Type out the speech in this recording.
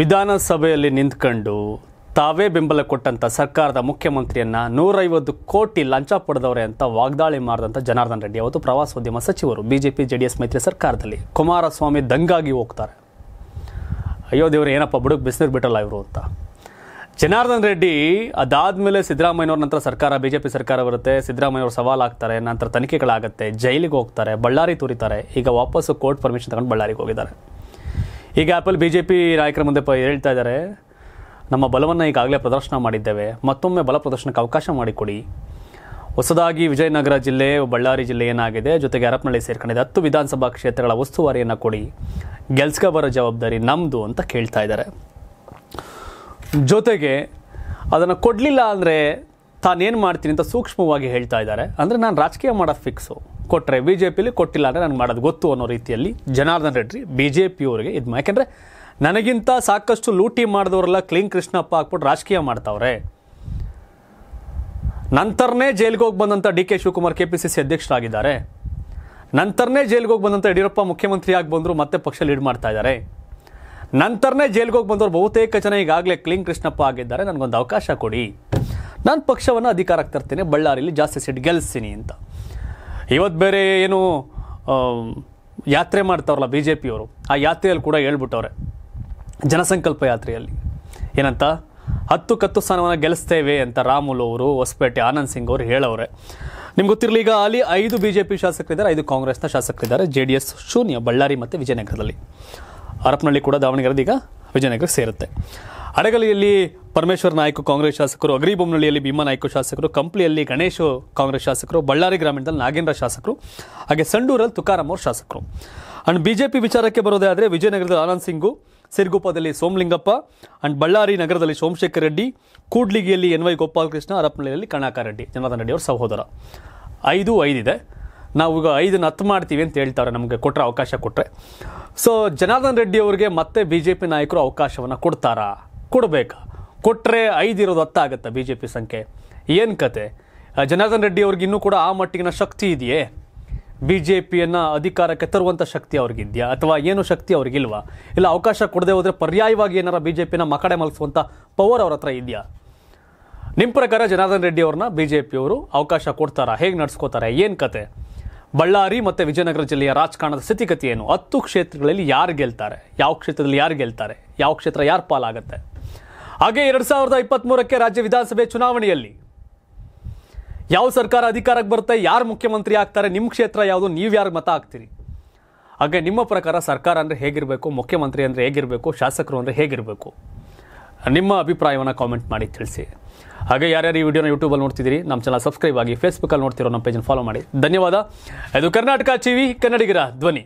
ವಿಧಾನಸಭೆಯಲ್ಲಿ ನಿಂತ್ಕೊಂಡು ತಾವೇ ಬೆಂಬಲ ಕೊಟ್ಟಂತ ಸರ್ಕಾರದ ಮುಖ್ಯಮಂತ್ರಿಯನ್ನ ನೂರೈವತ್ತು ಕೋಟಿ ಲಂಚ ಪಡೆದವರೆ ಅಂತ ವಾಗ್ದಾಳಿ ಮಾಡಿದಂತ ಜನಾರ್ದನ್ ರೆಡ್ಡಿ ಅವತ್ತು ಪ್ರವಾಸೋದ್ಯಮ ಸಚಿವರು ಬಿಜೆಪಿ ಜೆ ಡಿ ಎಸ್ ಮೈತ್ರಿ ಸರ್ಕಾರದಲ್ಲಿ ಕುಮಾರಸ್ವಾಮಿ ದಂಗಾಗಿ ಹೋಗ್ತಾರೆ ಅಯ್ಯೋ ದೇವರು ಏನಪ್ಪ ಬುಡಕ್ಕೆ ಬಿಸಿನೀರು ಬಿಟ್ಟಲ್ಲ ಇವರು ಅಂತ ಜನಾರ್ದನ್ ರೆಡ್ಡಿ ಅದಾದಮೇಲೆ ಸಿದ್ದರಾಮಯ್ಯವ್ರ ನಂತರ ಸರ್ಕಾರ ಬಿಜೆಪಿ ಸರ್ಕಾರ ಬರುತ್ತೆ ಸಿದ್ದರಾಮಯ್ಯವ್ರು ಸವಾಲು ಆಗ್ತಾರೆ ನಂತರ ತನಿಖೆಗಳಾಗತ್ತೆ ಜೈಲಿಗೆ ಹೋಗ್ತಾರೆ ಬಳ್ಳಾರಿ ತೂರಿತಾರೆ ಈಗ ವಾಪಸ್ಸು ಕೋರ್ಟ್ ಪರ್ಮಿಷನ್ ತಗೊಂಡು ಬಳ್ಳಾರಿಗೆ ಹೋಗಿದ್ದಾರೆ ಈಗ ಆ್ಯಪಲ್ ಬಿ ಜೆ ಪಿ ನಾಯಕರ ಮುಂದೆ ಪ ಹೇಳ್ತಾ ಇದ್ದಾರೆ ನಮ್ಮ ಬಲವನ್ನು ಈಗಾಗಲೇ ಪ್ರದರ್ಶನ ಮಾಡಿದ್ದೇವೆ ಮತ್ತೊಮ್ಮೆ ಬಲ ಪ್ರದರ್ಶನಕ್ಕೆ ಅವಕಾಶ ಮಾಡಿಕೊಡಿ ಹೊಸದಾಗಿ ವಿಜಯನಗರ ಜಿಲ್ಲೆ ಬಳ್ಳಾರಿ ಜಿಲ್ಲೆ ಏನಾಗಿದೆ ಜೊತೆಗೆ ಹರಪನಹಳ್ಳಿ ಸೇರ್ಕೊಂಡಿದೆ ಹತ್ತು ವಿಧಾನಸಭಾ ಕ್ಷೇತ್ರಗಳ ಉಸ್ತುವಾರಿಯನ್ನು ಕೊಡಿ ಗೆಲ್ಸ್ಕ ಬರೋ ಜವಾಬ್ದಾರಿ ನಮ್ಮದು ಅಂತ ಕೇಳ್ತಾ ಇದ್ದಾರೆ ಜೊತೆಗೆ ಅದನ್ನು ಕೊಡಲಿಲ್ಲ ಅಂದರೆ ತಾನೇನು ಮಾಡ್ತೀನಿ ಅಂತ ಸೂಕ್ಷ್ಮವಾಗಿ ಹೇಳ್ತಾ ಇದ್ದಾರೆ ಅಂದರೆ ನಾನು ರಾಜಕೀಯ ಮಾಡೋದು ಫಿಕ್ಸು ಕೊಟ್ಟರೆ ಬಿ ಜೆ ಪಿಲಿ ಕೊಟ್ಟಿಲ್ಲ ಅಂದರೆ ನಾನು ಮಾಡೋದು ಗೊತ್ತು ಅನ್ನೋ ರೀತಿಯಲ್ಲಿ ಜನಾರ್ದನ್ ರೆಡ್ಡಿ ಬಿ ಜೆ ಪಿಯವರಿಗೆ ಇದು ಯಾಕೆಂದರೆ ನನಗಿಂತ ಸಾಕಷ್ಟು ಲೂಟಿ ಮಾಡಿದವರೆಲ್ಲ ಕ್ಲೀನ್ ಕೃಷ್ಣಪ್ಪ ಹಾಕ್ಬಿಟ್ಟು ರಾಜಕೀಯ ಮಾಡ್ತಾವ್ರೆ ನಂತರನೇ ಜೈಲಿಗೆ ಹೋಗಿ ಬಂದಂಥ D K Shivakumar K P C C ಅಧ್ಯಕ್ಷರಾಗಿದ್ದಾರೆ ನಂತರನೇ ಜೈಲಿಗೆ ಹೋಗಿ ಬಂದಂಥ ಯಡಿಯೂರಪ್ಪ ಮುಖ್ಯಮಂತ್ರಿ ಆಗಿ ಬಂದರು ಮತ್ತೆ ಪಕ್ಷ ಲೀಡ್ ಮಾಡ್ತಾ ಇದ್ದಾರೆ ನಂತರನೇ ಜೈಲಿಗೆ ಹೋಗಿ ಬಂದವರು ಬಹುತೇಕ ಜನ ಈಗಾಗಲೇ ಕ್ಲೀನ್ ಕೃಷ್ಣಪ್ಪ ಆಗಿದ್ದಾರೆ ನನಗೊಂದು ಅವಕಾಶ ಕೊಡಿ ನಾನು ಪಕ್ಷವನ್ನು ಅಧಿಕಾರಕ್ಕೆ ತರ್ತೇನೆ ಬಳ್ಳಾರಿಯಲ್ಲಿ ಜಾಸ್ತಿ ಸೀಟ್ ಗೆಲ್ಲಿಸ್ತೀನಿ ಅಂತ ಇವತ್ತು ಬೇರೆ ಏನು ಯಾತ್ರೆ ಮಾಡ್ತಾವ್ರಲ್ಲ ಬಿ ಜೆ ಪಿಯವರು ಆ ಯಾತ್ರೆಯಲ್ಲಿ ಕೂಡ ಹೇಳ್ಬಿಟ್ಟವ್ರೆ ಜನಸಂಕಲ್ಪ ಯಾತ್ರೆಯಲ್ಲಿ ಏನಂತ ಹತ್ತು ಕತ್ತು ಸ್ಥಾನವನ್ನು ಗೆಲ್ಲಿಸ್ತೇವೆ ಅಂತ ರಾಮುಲು ಅವರು ಹೊಸಪೇಟೆ ಆನಂದ್ ಸಿಂಗ್ ಅವರು ಹೇಳವ್ರೆ ನಿಮ್ಗೆ ಗೊತ್ತಿರಲಿ ಈಗ ಅಲ್ಲಿ ಐದು ಬಿ ಜೆ ಪಿ ಶಾಸಕರಿದ್ದಾರೆ ಐದು ಕಾಂಗ್ರೆಸ್ನ ಶಾಸಕರಿದ್ದಾರೆ ಜೆ ಡಿ ಎಸ್ ಶೂನ್ಯ ಬಳ್ಳಾರಿ ಮತ್ತು ವಿಜಯನಗರದಲ್ಲಿ ಹರಪನಹಳ್ಳಿ ಕೂಡ ಈಗ ವಿಜಯನಗರ ಸೇರುತ್ತೆ ಅಡಗಲಿಯಲ್ಲಿ ಪರಮೇಶ್ವರ ನಾಯ್ಕು ಕಾಂಗ್ರೆಸ್ ಶಾಸಕರು ಅಗ್ರಿಬೊಮ್ಮನಹಳ್ಳಿಯಲ್ಲಿ ಭೀಮಾ ನಾಯ್ಕು ಶಾಸಕರು ಕಂಪ್ಲಿಯಲ್ಲಿ ಗಣೇಶ್ ಕಾಂಗ್ರೆಸ್ ಶಾಸಕರು ಬಳ್ಳಾರಿ ಗ್ರಾಮೀಣದಲ್ಲಿ ನಾಗೇಂದ್ರ ಶಾಸಕರು ಹಾಗೆ ಸಂಡೂರಲ್ಲಿ ತುಕಾರಾಮ್ ಅವರು ಶಾಸಕರು ಅಂಡ್ ಬಿಜೆಪಿ ವಿಚಾರಕ್ಕೆ ಬರೋದೇ ಆದರೆ ವಿಜಯನಗರದ ಆನಂದ್ ಸಿಂಗು ಸಿರ್ಗುಪ್ಪದಲ್ಲಿ ಸೋಮಲಿಂಗಪ್ಪ ಅಂಡ್ ಬಳ್ಳಾರಿ ನಗರದಲ್ಲಿ ಸೋಮಶೇಖರ್ ರೆಡ್ಡಿ ಕೂಡ್ಲಿಗಿಯಲ್ಲಿ ಎನ್ ವೈ ಗೋಪಾಲಕೃಷ್ಣ ಅರಪ್ಪನಹಳ್ಳಿಯಲ್ಲಿ ಕಣಾಕ ರೆಡ್ಡಿ ಜನಾರ್ದನ್ ರೆಡ್ಡಿ ಅವರ ಸಹೋದರ ಐದು ಐದಿದೆ ನಾವು ಈಗ ಐದನ್ನು ಹತ್ತು ಮಾಡ್ತೀವಿ ಅಂತ ಹೇಳ್ತಾರೆ ನಮಗೆ ಕೊಟ್ಟರೆ ಅವಕಾಶ ಕೊಟ್ಟರೆ ಸೊ ಜನಾರ್ದನ್ ರೆಡ್ಡಿ ಅವರಿಗೆ ಮತ್ತೆ ಬಿ ಜೆ ಪಿ ನಾಯಕರು ಅವಕಾಶವನ್ನು ಕೊಡ್ತಾರಾ ಕೊಡಬೇಕಾ ಕೊಟ್ಟರೆ ಐದಿರೋದು ಹತ್ತಾಗತ್ತಾ ಬಿ ಜೆ ಪಿ ಸಂಖ್ಯೆ ಏನು ಕತೆ ಜನಾರ್ದನ್ ರೆಡ್ಡಿ ಅವ್ರಿಗೆ ಇನ್ನೂ ಕೂಡ ಆ ಮಟ್ಟಿಗಿನ ಶಕ್ತಿ ಇದೆಯೇ ಬಿ ಜೆ ಪಿಯನ್ನು ಅಧಿಕಾರಕ್ಕೆ ತರುವಂಥ ಶಕ್ತಿ ಅವ್ರಿಗಿದೆಯಾ ಅಥವಾ ಏನು ಶಕ್ತಿ ಅವ್ರಿಗಿಲ್ವಾ ಇಲ್ಲ ಅವಕಾಶ ಕೊಡದೆ ಹೋದರೆ ಪರ್ಯಾಯವಾಗಿ ಏನಾರ ಬಿ ಜೆ ಪಿನ ಮಕಡೆ ಮಲಗಿಸುವಂಥ ಪವರ್ ಅವ್ರ ಹತ್ರ ಇದೆಯಾ ನಿಮ್ಮ ಪ್ರಕಾರ ಜನಾರ್ದನ್ ರೆಡ್ಡಿ ಅವ್ರನ್ನ ಬಿ ಜೆ ಪಿಯವರು ಅವಕಾಶ ಕೊಡ್ತಾರಾ ಹೇಗೆ ನಡ್ಸ್ಕೋತಾರೆ ಏನು ಕತೆ ಬಳ್ಳಾರಿ ಮತ್ತು ವಿಜಯನಗರ ಜಿಲ್ಲೆಯ ರಾಜಕಾರಣದ ಸ್ಥಿತಿಗತಿ ಏನು ಹತ್ತು ಕ್ಷೇತ್ರಗಳಲ್ಲಿ ಯಾರು ಗೆಲ್ತಾರೆ ಯಾವ ಕ್ಷೇತ್ರದಲ್ಲಿ ಯಾರು ಗೆಲ್ತಾರೆ ಯಾವ ಕ್ಷೇತ್ರ ಯಾರು ಪಾಲಾಗುತ್ತೆ ಹಾಗೆ ಎರಡು ಸಾವಿರದ ಇಪ್ಪತ್ತ್ಮೂರಕ್ಕೆ ರಾಜ್ಯ ವಿಧಾನಸಭೆ ಚುನಾವಣೆಯಲ್ಲಿ ಯಾವ ಸರ್ಕಾರ ಅಧಿಕಾರಕ್ಕೆ ಬರುತ್ತೆ ಯಾರು ಮುಖ್ಯಮಂತ್ರಿ ಆಗ್ತಾರೆ ನಿಮ್ಮ ಕ್ಷೇತ್ರ ಯಾವುದು ನೀವು ಯಾರು ಮತ ಹಾಕ್ತೀರಿ ಹಾಗೆ ನಿಮ್ಮ ಪ್ರಕಾರ ಸರ್ಕಾರ ಅಂದರೆ ಹೇಗಿರಬೇಕು ಮುಖ್ಯಮಂತ್ರಿ ಅಂದರೆ ಹೇಗಿರಬೇಕು ಶಾಸಕರು ಅಂದರೆ ಹೇಗಿರಬೇಕು ನಿಮ್ಮ ಅಭಿಪ್ರಾಯವನ್ನು ಕಾಮೆಂಟ್ ಮಾಡಿ ತಿಳಿಸಿ ಹಾಗೆ ಯಾರ್ಯಾರು ಈ ವಿಡಿಯೋನ ಯೂಟ್ಯೂಬಲ್ಲಿ ನೋಡ್ತಿದ್ದೀರಿ ನಮ್ಮ ಚಾನಲ್ ಸಬ್ಸ್ಕ್ರೈಬ್ ಆಗಿ ಫೇಸ್ಬುಕ್ಕಲ್ಲಿ ನೋಡ್ತಿರೋ ನಮ್ಮ ಪೇಜನ್ನು ಫಾಲೋ ಮಾಡಿ ಧನ್ಯವಾದ ಇದು ಕರ್ನಾಟಕ ಟಿವಿ ಕನ್ನಡಿಗರ ಧ್ವನಿ